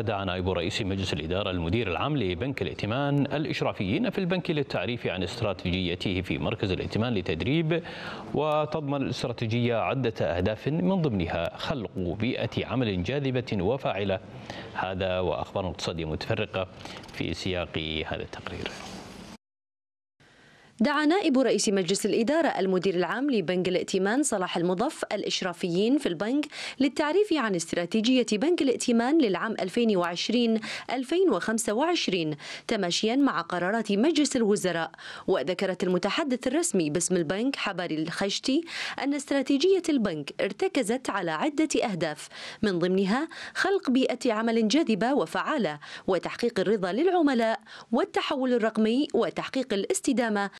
دعا نائب رئيس مجلس الإدارة المدير العام لبنك الائتمان الإشرافيين في البنك للتعريف عن استراتيجيته في مركز الائتمان لتدريب وتضمن الاستراتيجية عدة أهداف من ضمنها خلق بيئة عمل جاذبة وفاعلة هذا وأخبار اقتصادية متفرقة في سياق هذا التقرير دعا نائب رئيس مجلس الإدارة المدير العام لبنك الائتمان صلاح المضف الإشرافيين في البنك للتعريف عن استراتيجية بنك الائتمان للعام 2020-2025 تماشيا مع قرارات مجلس الوزراء وذكرت المتحدث الرسمي باسم البنك حبري الخشتي أن استراتيجية البنك ارتكزت على عدة أهداف من ضمنها خلق بيئة عمل جاذبة وفعالة وتحقيق الرضا للعملاء والتحول الرقمي وتحقيق الاستدامة